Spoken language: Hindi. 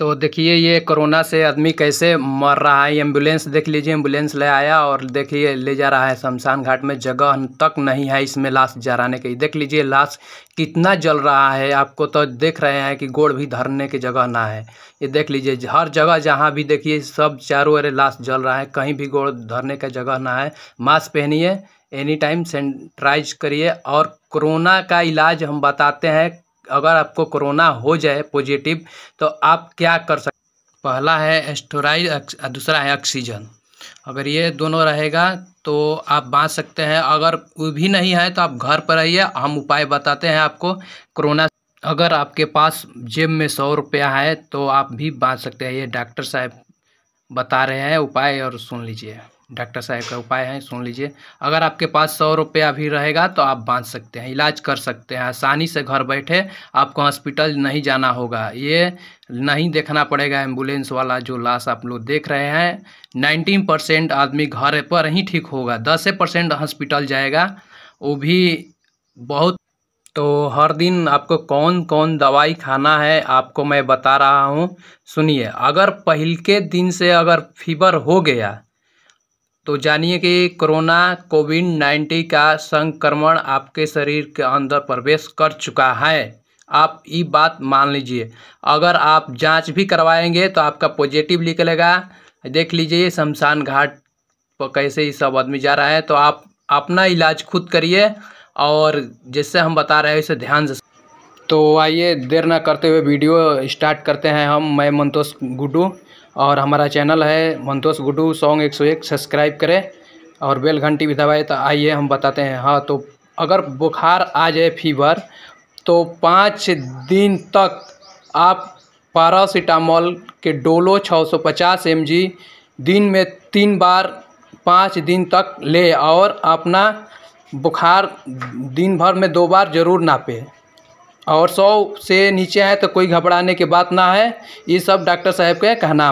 तो देखिए ये कोरोना से आदमी कैसे मर रहा है एम्बुलेंस देख लीजिए एम्बुलेंस ले आया और देखिए ले जा रहा है शमशान घाट में जगह तक नहीं है इसमें लाश जराने की देख लीजिए लाश कितना जल रहा है आपको तो देख रहे हैं कि गोड़ भी धरने की जगह ना है ये देख लीजिए हर जगह जहाँ भी देखिए सब चारों ओर लाश जल रहा है कहीं भी गोड़ धरने का जगह ना है मास्क पहनिए एनी टाइम सैनिटाइज करिए और कोरोना का इलाज हम बताते हैं अगर आपको कोरोना हो जाए पॉजिटिव तो आप क्या कर सकते पहला है एस्टोराइड दूसरा है ऑक्सीजन अगर ये दोनों रहेगा तो आप बांच सकते हैं अगर वो भी नहीं है तो आप घर पर रहिए हम उपाय बताते हैं आपको कोरोना अगर आपके पास जेब में सौ रुपया है तो आप भी बांच सकते हैं ये डॉक्टर साहब बता रहे हैं उपाय और सुन लीजिए डॉक्टर साहब का उपाय है सुन लीजिए अगर आपके पास सौ रुपया भी रहेगा तो आप बांध सकते हैं इलाज कर सकते हैं आसानी से घर बैठे आपको हॉस्पिटल नहीं जाना होगा ये नहीं देखना पड़ेगा एम्बुलेंस वाला जो लाश आप लोग देख रहे हैं नाइन्टीन परसेंट आदमी घर पर ही ठीक होगा दस परसेंट हॉस्पिटल जाएगा वो भी बहुत तो हर दिन आपको कौन कौन दवाई खाना है आपको मैं बता रहा हूँ सुनिए अगर पहल के दिन से अगर फीवर हो गया तो जानिए कि कोरोना कोविड नाइन्टीन का संक्रमण आपके शरीर के अंदर प्रवेश कर चुका है आप ये बात मान लीजिए अगर आप जांच भी करवाएंगे तो आपका पॉजिटिव निकलेगा देख लीजिए शमशान घाट पर कैसे ये सब आदमी जा रहा है तो आप अपना इलाज खुद करिए और जिससे हम बता रहे हैं इसे ध्यान से तो आइए देर ना करते हुए वीडियो स्टार्ट करते हैं हम मैं मंतोष गुड्डू और हमारा चैनल है मंतोष गुडू सॉन्ग एक सौ एक सब्सक्राइब करें और बेल घंटी भी दबाए तो आइए हम बताते हैं हाँ तो अगर बुखार आ जाए फीवर तो पाँच दिन तक आप पारासीटामोल के डोलो 650 सौ दिन में तीन बार पाँच दिन तक ले और अपना बुखार दिन भर में दो बार ज़रूर नापे और सौ से नीचे है तो कोई घबराने की बात ना है ये सब डॉक्टर साहब के कहना